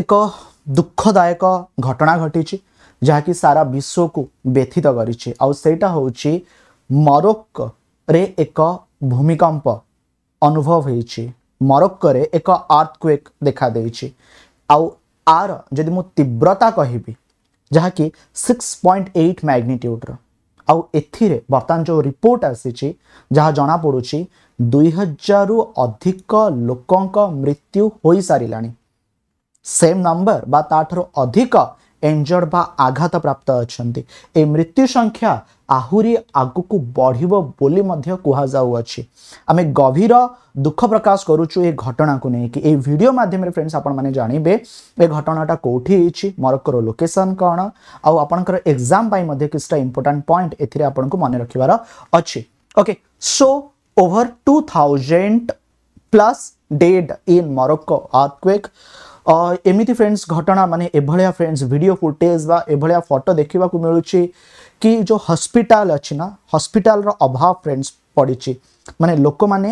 ଏକ ଦୁଃଖଦାୟକ ଘଟଣା ଘଟିଛି ଯାହାକି ସାରା ବିଶ୍ୱକୁ ବ୍ୟଥିତ କରିଛି ଆଉ ସେଇଟା ହେଉଛି ମରୋକୋରେ ଏକ ଭୂମିକମ୍ପ ଅନୁଭବ ହେଇଛି ମରୋକୋରେ ଏକ ଆର୍ଥକ୍ୱେକ୍ ଦେଖାଦେଇଛି ଆଉ ଆର ଯଦି ମୁଁ ତୀବ୍ରତା କହିବି ଯାହାକି ସିକ୍ସ ପଏଣ୍ଟ ଏଇଟ୍ ମ୍ୟାଗ୍ନିଟ୍ୟୁଡ଼୍ର ଆଉ ଏଥିରେ ବର୍ତ୍ତମାନ ଯେଉଁ ରିପୋର୍ଟ ଆସିଛି ଯାହା ଜଣାପଡ଼ୁଛି ଦୁଇ ହଜାରରୁ ଅଧିକ ଲୋକଙ୍କ ମୃତ୍ୟୁ ହୋଇସାରିଲାଣି ସେମ୍ ନମ୍ବର ବା ତାଠାରୁ ଅଧିକ ଏଞ୍ଜର୍ଡ ବା ଆଘାତପ୍ରାପ୍ତ ଅଛନ୍ତି ଏହି ମୃତ୍ୟୁ ସଂଖ୍ୟା ଆହୁରି ଆଗକୁ ବଢ଼ିବ ବୋଲି ମଧ୍ୟ କୁହାଯାଉଅଛି ଆମେ ଗଭୀର ଦୁଃଖ ପ୍ରକାଶ କରୁଛୁ ଏ ଘଟଣାକୁ ନେଇକି ଏହି ଭିଡ଼ିଓ ମାଧ୍ୟମରେ ଫ୍ରେଣ୍ଡସ୍ ଆପଣମାନେ ଜାଣିବେ ଏ ଘଟଣାଟା କେଉଁଠି ହେଇଛି ମରକର ଲୋକେସନ୍ କ'ଣ ଆଉ ଆପଣଙ୍କର ଏକ୍ଜାମ୍ ପାଇଁ ମଧ୍ୟ କିଛିଟା ଇମ୍ପୋର୍ଟାଣ୍ଟ ପଏଣ୍ଟ ଏଥିରେ ଆପଣଙ୍କୁ ମନେ ରଖିବାର ଅଛି okay so over two thousand plus dead in Morocco earthquake ଏମିତି ଫ୍ରେଣ୍ଡସ୍ ଘଟଣା ମାନେ ଏଭଳିଆ ଫ୍ରେଣ୍ଡସ୍ ଭିଡ଼ିଓ ଫୁଟେଜ୍ ବା ଏଭଳିଆ ଫଟୋ ଦେଖିବାକୁ ମିଳୁଛି କି ଯେଉଁ ହସ୍ପିଟାଲ ଅଛି ନା ହସ୍ପିଟାଲର ଅଭାବ ଫ୍ରେଣ୍ଡସ୍ ପଡ଼ିଛି ମାନେ ଲୋକମାନେ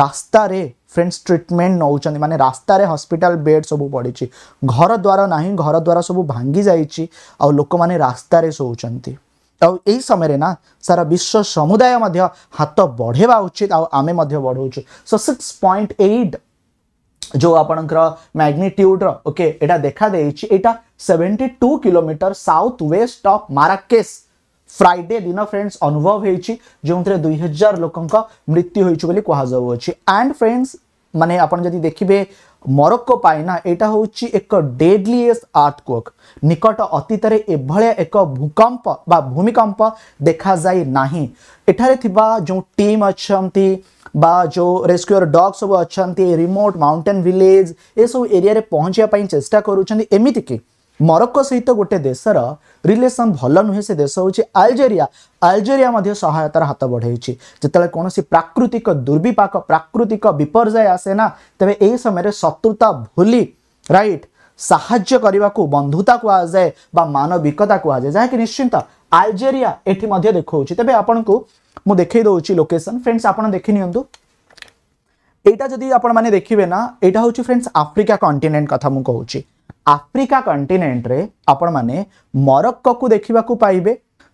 ରାସ୍ତାରେ ଫ୍ରେଣ୍ଡସ୍ ଟ୍ରିଟମେଣ୍ଟ ନେଉଛନ୍ତି ମାନେ ରାସ୍ତାରେ ହସ୍ପିଟାଲ ବେଡ୍ ସବୁ ପଡ଼ିଛି ଘର ଦ୍ୱାର ନାହିଁ ଘର ଦ୍ୱାର ସବୁ ଭାଙ୍ଗି ଯାଇଛି ଆଉ ଲୋକମାନେ ରାସ୍ତାରେ ଶୋଉଛନ୍ତି ଆଉ ଏଇ ସମୟରେ ନା ସାରା ବିଶ୍ୱ ସମୁଦାୟ ମଧ୍ୟ ହାତ ବଢ଼େଇବା ଉଚିତ ଆଉ ଆମେ ମଧ୍ୟ ବଢ଼ଉଛୁ ସୋ ସିକ୍ସ ପଏଣ୍ଟ ଏଇଟ୍ जो आपणकर मैग्निट्यूड्र ओके एटा देखा देइछि एटा 72 kilometre south west of Marrakesh Friday দিন ফ্রেন্ডস অনুভব হয়েছি যেউথে দুই হাজার লোক মৃত্যু হয়েছে বলে কুহযাউছি অ্যান্ড ফ্রেন্ডস মানে আপনার যদি দেখবে মরক্কো পাই না এটা হচ্ছে এক ডেডলিয়েস্ট আর্থকোক নিকট অতীতরে এভাবে এক ভূকম্প বা ভূমিকম্প দেখা যাই না এঠারে থিবা যে টিম অনেক जो रेस्क्यूअर डग्स सब अच्छा रिमोट माउंटेन भिलेज एसबु एरिया पहुँचापी चेष्टा करुँच एमतीकि ମରକ୍କୋ ସହିତ ଗୋଟେ ଦେଶର ରିଲେସନ୍ ଭଲ ନୁହେଁ ସେ ଦେଶ ହେଉଛି ଆଲଜେରିଆ ଆଲଜେରିଆ ମଧ୍ୟ ସହାୟତାର ହାତ ବଢ଼େଇଛି ଯେତେବେଳେ କୌଣସି ପ୍ରାକୃତିକ ଦୁର୍ବିପାକ ପ୍ରାକୃତିକ ବିପର୍ଯ୍ୟୟ ଆସେ ନା ତେବେ ଏହି ସମୟରେ ଶତ୍ରୁତା ଭୁଲି ରାଇଟ୍ ସାହାଯ୍ୟ କରିବାକୁ ବନ୍ଧୁତା କୁହାଯାଏ ବା ମାନବିକତା କୁହାଯାଏ ଯାହାକି ନିଶ୍ଚିନ୍ତ আলজেরিয়া এটি মধ্যে দেখাচ্ছি তবে আপনার মু দেখাই দেছি লোকেসন ফ্রেন্ডস আপনার দেখি নিহত এইটা যদি আপনার মানে দেখবে না এইটা হচ্ছে ফ্রেন্ডস আফ্রিকা কন্টিনেন্ট কথা মু কৌছি আফ্রিকা কন্টিনেন্টরে আপন মানে মরক্কু দেখা পাইবে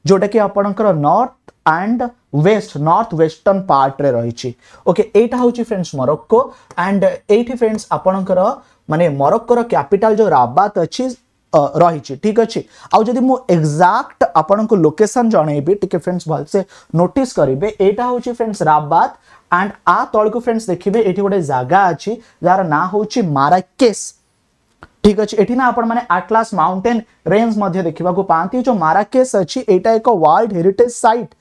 যেটা কি আপনার north and west north western পার্টরে রয়েছে ওকে এইটা হচ্ছে ফ্রেন্ডস মরক্কো আন্ড এইটি ফ্রেন্ডস আপনার মানে মরক্কোর ক্যাপিটাল যে রাবাত অছি रही ठीक अच्छे आदि मुझे एक्जाक्ट आपण को लोकेसन जनइबी टे फ्रेंड्स भलसे नोटिस करेंगे यहाँ हूँ फ्रेंड्स राबाद एंड आ तौक फ्रेंड्स देखिए ये गोटे जगह अच्छी जार ना हूँ माराकेश ठीक अच्छे ये ना आपने आटलास माउंटेन रेंज देखा पाती जो माराकेश अच्छी यहाँ एक वर्ल्ड हेरीटेज सैट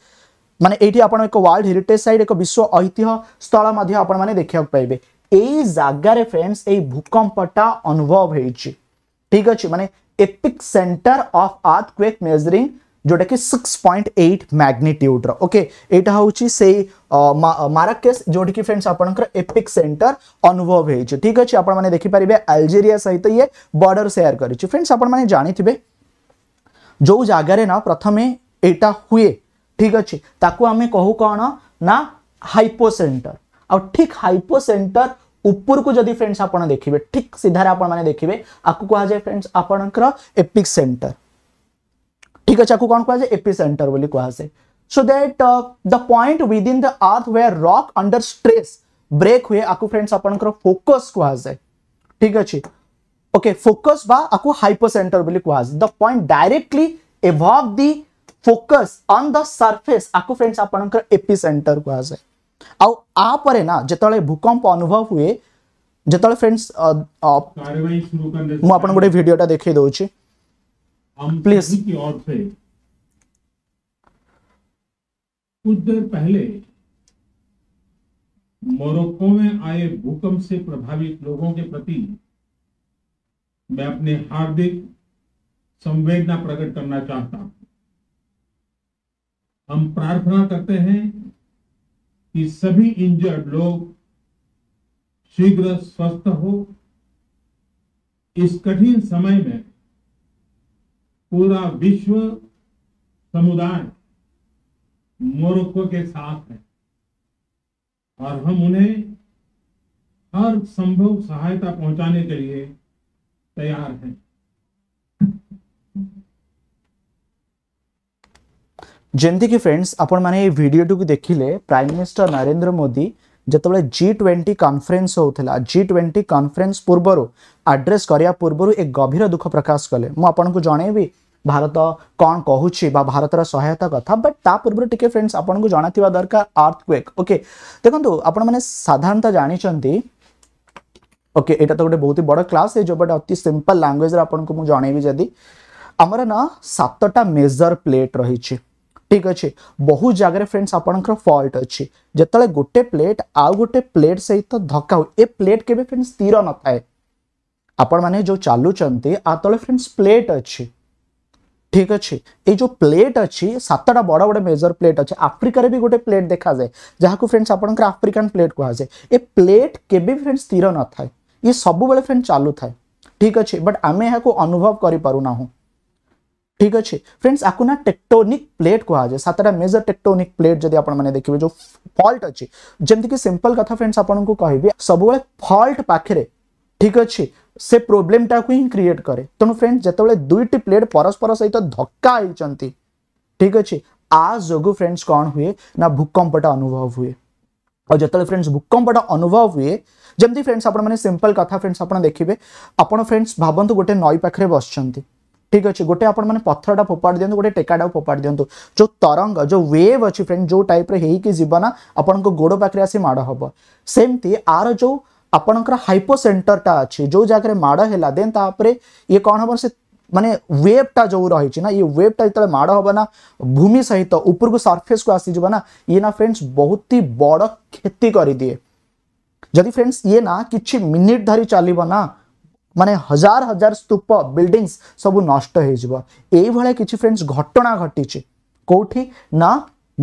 माने ये आप वर्ल्ड हेरीटेज सैट एक विश्व ऐतिह्य स्थल मैंने देखा पाइबे यही जगार फ्रेंड्स ये भूकंपटा अनुभव होती ठीक अच्छे मैंने epicentre of earthquake measuring जोटा कि six point eight magnitude okay यहाँ हूँ से मारकेस जोटी फ्रेंड्स आप एपिक सेंटर अनुभव हो ठीक अच्छे आपने देखिपारे अल्जेरिया सहित ये बर्डर सेयार कर फ्रेंड्स आपंथे जो जगार ना प्रथम यहाँ हुए ठीक अच्छे ताकू आम कहू कौन ना हाइपो सेन्टर आ ठीक हाइपो सेन्टर উপরকু যদি ফ্রেন্ডস আপনার দেখবে ঠিক সিধারে আপনার দেখবে আকু কুহযায়ে ফ্রেন্ডস আপনার এপিক সেন্টার ঠিক আছে আকু কোণ কুহযায়ে এপি সেন্টার বলে কুহযায়ে so that uh, the point within the earth where rock under stress break हुए आपको फ्रेंड्स अपन करो फोकस कुहाजाए ठीक अच्छे ओके फोकस बा आपको हाइपोसेंटर बोली कुहाज the point directly above the focus on the surface आपको फ्रेंड्स अपन करो एपिसेंटर कुहाजाए आपरे ना जो भूकंप अनुभव हुए जो फ्रेंड्स मुझे गोटे भिडटा देखे दौर प्लीज कुछ देर पहले मोरक्को में आए भूकंप से प्रभावित लोगों के प्रति मैं अपने हार्दिक संवेदना प्रकट करना चाहता हूं हम प्रार्थना करते हैं कि सभी इंजर्ड लोग शीघ्र स्वस्थ हो इस कठिन समय में पूरा विश्व समुदाय मोरक्को के साथ है और हम उन्हें हर संभव सहायता पहुंचाने के लिए तैयार हैं ଯେମିତିକି ଫ୍ରେଣ୍ଡସ୍ ଆପଣମାନେ ଏଇ ଭିଡ଼ିଓଟିକୁ ଦେଖିଲେ ପ୍ରାଇମ୍ ମିନିଷ୍ଟର ନରେନ୍ଦ୍ର ମୋଦି ଯେତେବେଳେ ଜି ଟ୍ୱେଣ୍ଟି କନଫରେନ୍ସ ହେଉଥିଲା ଜି ଟ୍ୱେଣ୍ଟି କନଫରେନ୍ସ ପୂର୍ବରୁ ଆଡ୍ରେସ୍ କରିବା ପୂର୍ବରୁ ଏ ଗଭୀର ଦୁଃଖ ପ୍ରକାଶ କଲେ ମୁଁ ଆପଣଙ୍କୁ ଜଣେଇବି ଭାରତ କ'ଣ କହୁଛି ବା ଭାରତର ସହାୟତା କଥା ବଟ୍ ତା ପୂର୍ବରୁ ଟିକେ ଫ୍ରେଣ୍ଡସ୍ ଆପଣଙ୍କୁ ଜଣାଥିବା ଦରକାର ଆର୍ଥ କ୍ୱେକ୍ ଓକେ ଦେଖନ୍ତୁ ଆପଣମାନେ ସାଧାରଣତଃ ଜାଣିଛନ୍ତି ଓକେ ଏଇଟା ତ ଗୋଟେ ବହୁତ ବଡ଼ କ୍ଲାସ୍ ଏ ଯେଉଁପଟେ ଅତି ସିମ୍ପଲ୍ ଲାଙ୍ଗୁଏଜ୍ରେ ଆପଣଙ୍କୁ ମୁଁ ଜଣେଇବି ଯଦି ଆମର ନା ସାତଟା ମେଜର୍ ପ୍ଲେଟ୍ ରହିଛି ठीक अच्छे बहुत जगह फ्रेंड्स आप फल्ट अच्छे जिते गोटे प्लेट आउ गोटे प्लेट सहित धक्का ए प्लेट के फ्रेंड्स स्थिर न था आपण मैंने जो चलुंट आ ते फ्रेंड्स प्लेट अच्छे ठीक अच्छे ये जो प्लेट अच्छी सतटा बड़ बड़े मेजर प्लेट अच्छे आफ्रिकार भी गोटे प्लेट देखा जाए जहाँ फ्रेंड्स आप आफ्रिकान प्लेट कह जाए ए प्लेट के फ्रेंड्स स्थिर न था ये सब फ्रेंड्स चलु थाए ठीक अच्छे बट आम यहाँ अनुभव कर करना ঠিক ଅଛି ଫ୍ରେଣ୍ଡସ୍ ଆକୁ ନା ଟେକ୍ଟୋନିକ୍ ପ୍ଲେଟ୍ କୁହାଯାଏ ସାତଟା ମେଜର ଟେକ୍ଟୋନିକ୍ ପ୍ଲେଟ୍ ଯଦି ଆପଣମାନେ ଦେଖିବେ ଯେଉଁ ଫଲ୍ଟ ଅଛି ଯେମିତିକି ସିମ୍ପଲ୍ କଥା ଫ୍ରେଣ୍ଡସ୍ ଆପଣଙ୍କୁ କହିବି ସବୁବେଳେ ଫଲ୍ଟ ପାଖରେ ଠିକ୍ ଅଛି ସେ ପ୍ରୋବ୍ଲେମଟାକୁ ହିଁ କ୍ରିଏଟ୍ କରେ ତେଣୁ ଫ୍ରେଣ୍ଡସ୍ ଯେତେବେଳେ ଦୁଇଟି ପ୍ଲେଟ୍ ପରସ୍ପର ସହିତ ଧକ୍କା ହେଇଛନ୍ତି ଠିକ୍ ଅଛି ଆ ଯୋଗୁଁ ଫ୍ରେଣ୍ଡସ୍ କ'ଣ ହୁଏ ନା ଭୂକମ୍ପଟା ଅନୁଭବ ହୁଏ ଆଉ ଯେତେବେଳେ ଫ୍ରେଣ୍ଡସ୍ ଭୂକମ୍ପଟା ଅନୁଭବ ହୁଏ ଯେମିତି ଫ୍ରେଣ୍ଡସ୍ ଆପଣମାନେ ସିମ୍ପଲ୍ କଥା ଫ୍ରେଣ୍ଡସ୍ ଆପଣ ଦେଖିବେ ଆପଣ ଫ୍ରେଣ୍ଡସ୍ ଭାବନ୍ତୁ ଗୋଟେ ନଈ ପାଖରେ ବସିଛନ୍ତି ठीक अच्छे गोटे आपने पथर टा फोपाड़ दिखाँ गोटे टाइप फोपाड़ दिखाँ जो तरंग जो वेव अच्छी फ्रेंड जो टाइप होना आपण गोड़ पाखे आस माड़ हम सेमती आर जो आप हाइपो सेन्टर टा अच्छे जो जगह माड़ है देन तापर ये कौन हम से मानने वेब टा जो रही ना ये वेब टा जो माड़ हेना भूमि सहित उपरक सरफेस को आसीजना ये ना फ्रेंड्स बहुत ही बड़ क्षति करदि फ्रेंड्स ये ना कि मिनिट धरी चलना মানে হাজার হাজার ସ୍ତୁପ ବିଲ୍ଡିଂସ୍ ସବୁ ନଷ୍ଟ ହେଇଯିବ ଏଇଭଳିଆ କିଛି ଫ୍ରେଣ୍ଡସ୍ ଘଟଣା ଘଟିଛି କେଉଁଠି ନା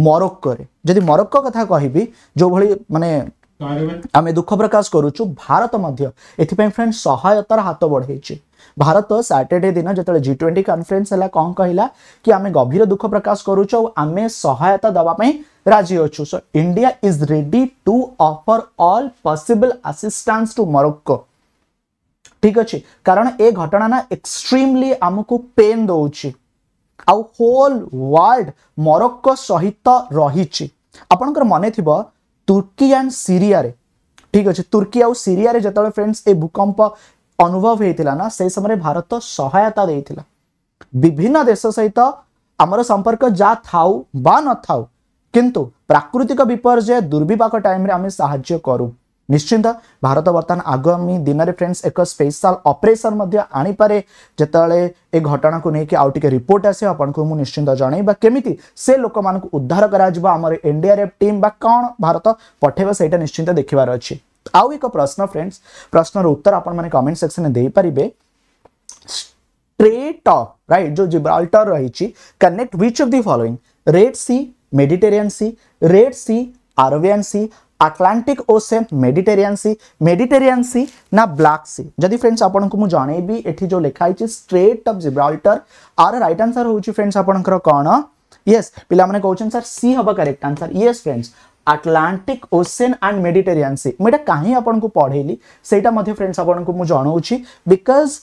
ମରକ୍କୋରେ ଯଦି ମରକ୍କୋ କଥା କହିବି ଯେଉଁଭଳି ମାନେ ଆମେ ଦୁଃଖ ପ୍ରକାଶ କରୁଛୁ ଭାରତ ମଧ୍ୟ ଏଥିପାଇଁ ଫ୍ରେଣ୍ଡ ସହାୟତାର ହାତ ବଢ଼େଇଛି ଭାରତ ସାଟର୍ଡେ ଦିନ ଯେତେବେଳେ ଜି ଟ୍ୱେଣ୍ଟି କନଫରେନ୍ସ ହେଲା କ'ଣ କହିଲା କି ଆମେ ଗଭୀର ଦୁଃଖ ପ୍ରକାଶ କରୁଛୁ ଆଉ ଆମେ ସହାୟତା ଦେବା ପାଇଁ ରାଜି ଅଛୁ so India is ready to offer all possible assistance to Morocco ठीक अच्छे कारण ये घटना ना एक्सट्रीमली आमको पेन दौर आउ होल वर्ल्ड मरक्को सहित रही मन थी तुर्की एंड सीरी ठीक अच्छे तुर्की आउ सीरी जो फ्रेंड्स ये भूकंप अनुभव होता ना से समय भारत सहायता दे विभिन्न देश सहित आमर संपर्क जा था बा न था कि प्राकृतिक विपर्जय दुर्विपाक टाइम सा करूँ निश्चिंत भारत बर्तमान आगामी दिन में फ्रेंड्स एक स्पेशल ऑपरेशन आनीपे जिते ए घटना को लेकिन आउट रिपोर्ट आसे आपको निश्चिंत जनईवा केमी से लोक मान उधार करम एनडीआरएफ टीम बा कौन भारत पठेब से निश्चिंत देखार अच्छे आउ एक प्रश्न फ्रेंड्स प्रश्न उत्तर आपमेंट सेक्शन दे पारे स्ट्रेट रईट जो जिब्राल्टर रही connect which of the following Red Sea Mediterranean Sea Red Sea Arabian Sea Atlantic Ocean Mediterranean Sea Sea ना ब्लाक सी जदि फ्रेंड्स आपको मुझे जनईबी एटी जो लिखाई strait of Gibraltar are right answer हूँ फ्रेंड्स आपंकर कौन येस पे कौन सर सी हम करेक्ट आंसर ये friends Atlantic Ocean Sea Mediterranean Sea मुझे कहीं आपको पढ़ेली सहीटा फ्रेंड्स को मुझे जनाऊँगी बिकज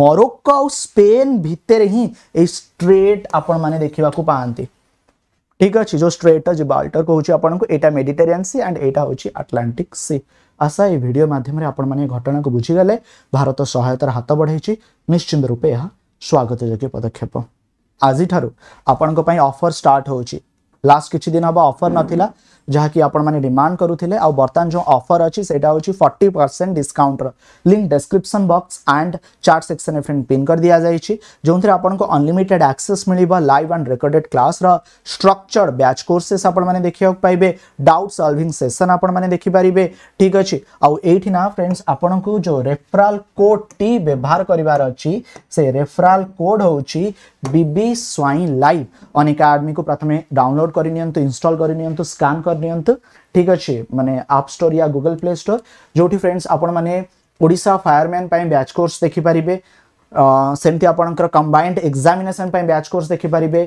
मरक्को आ स्पेन भितर हिं स्ट्रेट आपण मैंने देखा पाती ঠিক আছে যে ষ্ট্রেট জিବାल्टर কহুছি আপনাকে এটা মেডিটেরিয়ান সি এন্ড এটা হচ্ছে আটলান্টিক সি আশা এই ভিডিও মাধ্যমে আপন মানে ঘটনাকে বুঝি গেলে ভারত সহায়তার হাত বড়াইছি নিশ্চিন্ত রূপে ଏହା স্বাগত যোগ্য পদক্ষেপ আজিঠার আপনার অফর স্টার্ট হচ্ছে লাস্ট কিছু দিন হব অফর নথিলা जहाँकि आपमांड करुले आर्तमान जो अफर अच्छी से forty percent discount link description box and chat section F and pin कर दि जाइए जो थे आपको अनलिमिटेड आक्सेस मिल live and recorded class structure batch courses आपखा पाइबे डाउट सल्विंग सेसन आपखिपर ठीक अच्छे आई फ्रेंड्स आपको जो रेफराल कोड टी व्यवहार करार अच्छी रेफराल कोड हूँ बी स्वई लाइव अनेक आर्मी को प्रथम डाउनलोड करनी इनस्टल करनी स्कैन নিয়ন্তু ঠিক আছে মানে আপ স্টোর ইয়া গুগল প্লে স্টোর যেটি ফ্রেন্ডস আপন মানে ওড়িশা ফায়ারম্যান পাই ব্যাচ কোর্স দেখি পারিবে সেমতি আপনকর কম্বাইন্ড এক্সামিনেশন পাই ব্যাচ কোর্স দেখি পারিবে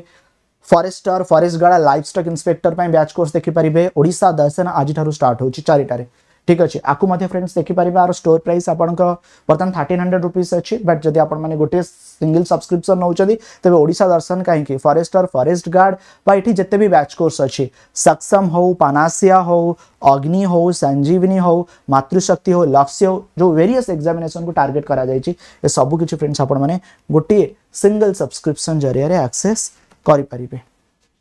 forester forest guard livestock inspector পাই ব্যাচ কোর্স দেখি পারিবে ওড়িশা দর্শন আজিঠারু স্টার্ট হচ্ছে চারিটারে ठीक अच्छे आपको फ्रेंड्स देखिपर आर स्टोर प्राइस आपतान थर्टिन हंड्रेड रुपीज अच्छी बट जब आप गोटे सिंगल सब्सक्रिप्सन नौकर तेज ओडा दर्शन कहीं फरेस्टर फरेस्ट गार्ड वी जिते भी बैच कोर्स अच्छे सक्सम हो पानासीआ हो अग्नि हौ संजीवनी हो मातृशक्ति हो लक्ष्य हौ जो वेरीयस एक्जामेसन को टार्गेट कर सबकि फ्रेंड्स आप गोटे सिंगल सब्सक्रिप्सन जरिया एक्से करें